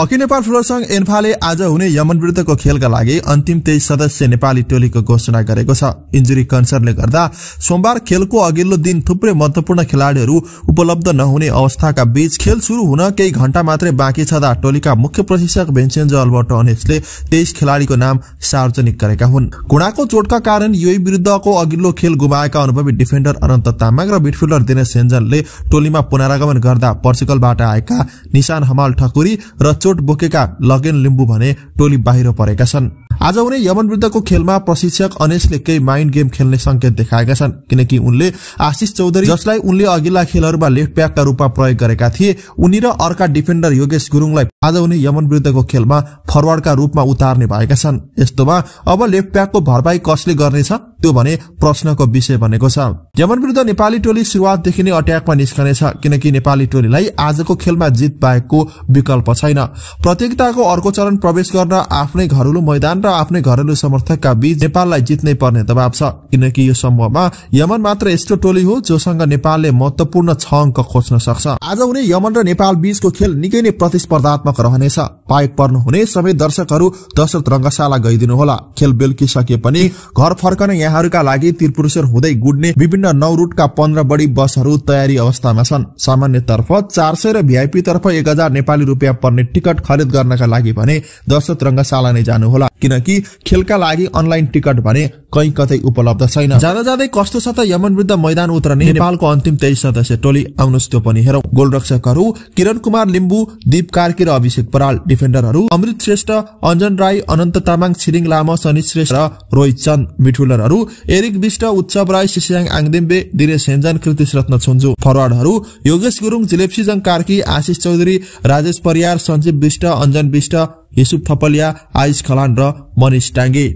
hockey Nepal football संघ एन्फाले आज हुने यमन विरुद्धको खेलका लागि अन्तिम तेइस सदस्य नेपाली टोलीको घोषणा गरेको छ इन्जुरी कन्सर्नले गर्दा सोमबार खेलको अघिल्लो दिन थुप्रै महत्वपूर्ण खेलाड़ीहरू उपलब्ध नहुने अवस्थाका बीच खेल शुरू हुन केही घण्टा मात्रै बाँकी छँदा टोलीका मुख्य प्रशिक्षक भेन्सेन्जो अल्बर्टो अनेसले तेइस खेलाड़ीको नाम सार्वजनिक गरेका हुन् घुँडाको चोटका कारण युए विरुद्धको अघिल्लो खेल गुमाएका अनुभवी डिफेन्डर अनन्त तामाङ र मिडफिल्डर दिनेश सेन्जनले टोलीमा पुनरागमन गर्दा पर्सिकलबाट आएका निशान हमाल ठकुरी र चोट बोकेका लगेन लिम्बू भने टोली बाहिर परेका छन् आज उनी यमन विरुद्धको खेलमा प्रशिक्षक अनेशले केही माइन्ड गेम खेल्ने संकेत देखाएका छन् किनकि उनले आशिष चौधरी जसलाई उनले अघिल्ला खेलहरूमा लेफ्ट ब्याकका रूपमा प्रयोग गरेका थिए उनी र अर्का डिफेन्डर योगेश गुरुङलाई आज उनी यमन विरुद्धको खेलमा फरवर्डका रूपमा उतार्ने भएका छन् यस्तोमा अब लेफ्ट ब्याकको भरपाई कसले गर्नेछ त्यो भने प्रश्नको विषय बनेको छ यमन विरुद्ध नेपाली टोली सुरुवातदेखि नै अट्याकमा निस्कनेछ किनकि नेपाली टोलीलाई आजको खेलमा जित पाएको विकल्प छैन प्रतियोगिताको अर्को चरण प्रवेश गर्न आफ्नै घरेलु मैदान र आफ्नै घरेलु समर्थकका बीच नेपाललाई जित्नै पर्ने दबाव छ किनकि यो समूहमा यमन मात्र यस्तो टोली हो जोसँग नेपालले महत्वपूर्ण छ अङ्क खोज्न सक्छ आज हुने यमन र नेपाल बीचको खेल निकै नै प्रतिस्पर्धात्मक रहनेछ पाइक पर्नुहुने सबै दर्शकहरू दशरथ रङ्गशाला होला खेल बेलुकी सके पनि घर फर्कन यहाँहरूका लागि त्रिपुरेश्वर हुँदै गुड्ने विभिन्न नौ रुटका पन्ध्र बढी बसहरू तयारी अवस्थामा छन् सामान्यतर्फ चार सय र भिआइपी तर्फ एक हजार नेपाली रुपियाँ पर्ने टिकट खरिद गर्नका लागि भने दशरथ रङ्गशाला नै जानुहोला किनकि खेलका लागि अनलाइन टिकट भने कहीँ कतै उपलब्ध छैन जाँदा जाँदै कस्तो छ त यमन विरुद्ध मैदान उत्रने नेपालको अन्तिम तेइस सदस्य टोली आउनुहोस् त्यो पनि हेरौँ गोलरक्षकहरू किरण कुमार लिम्बु दीप कार्की र अभिषेक पराल डिफेन्डरहरू अमृत श्रेष्ठ अञ्जन राई अनन्त तामाङ छिरिङ लामा सनी श्रेष्ठ र रोहित चन्द मिठुलरहरू एरिक विष्ट उत्सव राई सिसियाङ आङदेम्बे दिनेश हेन्जन कृतिश रत्न छुन्जु फरवार्डहरू योगेश गुरुङ जिलेप्सिजङ कार्की आशिष चौधरी राजेश परियार सञ्जीव विष्ट अञ्जन विष्ट युसुफ थपलिया आयुष खलान र मनिष टाङ्गे